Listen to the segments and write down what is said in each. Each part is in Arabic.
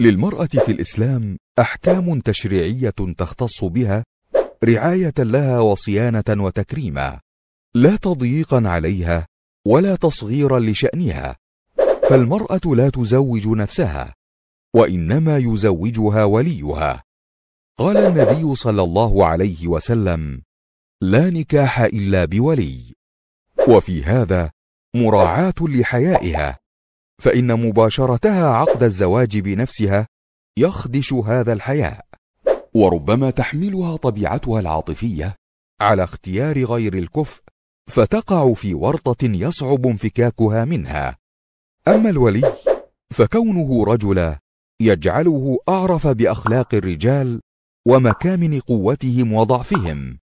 للمرأة في الإسلام أحكام تشريعية تختص بها رعاية لها وصيانة وتكريما، لا تضييقا عليها ولا تصغيرا لشأنها، فالمرأة لا تزوج نفسها، وإنما يزوجها وليها. قال النبي صلى الله عليه وسلم: لا نكاح إلا بولي. وفي هذا مراعاة لحيائها فإن مباشرتها عقد الزواج بنفسها يخدش هذا الحياء وربما تحملها طبيعتها العاطفية على اختيار غير الكفء فتقع في ورطة يصعب انفكاكها منها أما الولي فكونه رجلا يجعله أعرف بأخلاق الرجال ومكامن قوتهم وضعفهم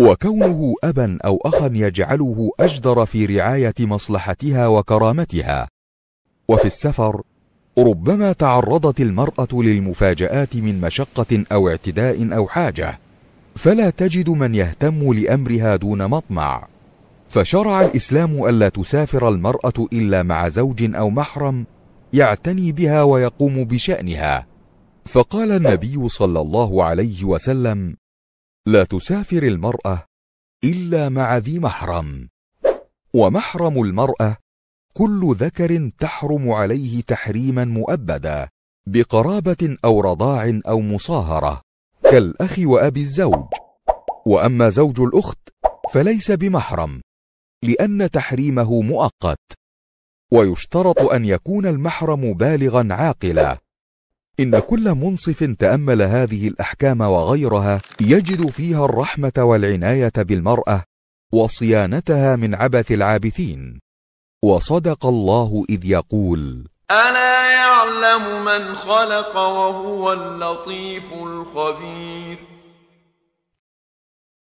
وكونه أبا أو أخا يجعله أجدر في رعاية مصلحتها وكرامتها وفي السفر ربما تعرضت المرأة للمفاجآت من مشقة أو اعتداء أو حاجة فلا تجد من يهتم لأمرها دون مطمع فشرع الإسلام ألا تسافر المرأة إلا مع زوج أو محرم يعتني بها ويقوم بشأنها فقال النبي صلى الله عليه وسلم لا تسافر المرأة إلا مع ذي محرم ومحرم المرأة كل ذكر تحرم عليه تحريما مؤبدا بقرابه او رضاع او مصاهره كالاخ وابي الزوج واما زوج الاخت فليس بمحرم لان تحريمه مؤقت ويشترط ان يكون المحرم بالغا عاقلا ان كل منصف تامل هذه الاحكام وغيرها يجد فيها الرحمه والعنايه بالمراه وصيانتها من عبث العابثين وصدق الله إذ يقول ألا يعلم من خلق وهو اللطيف الخبير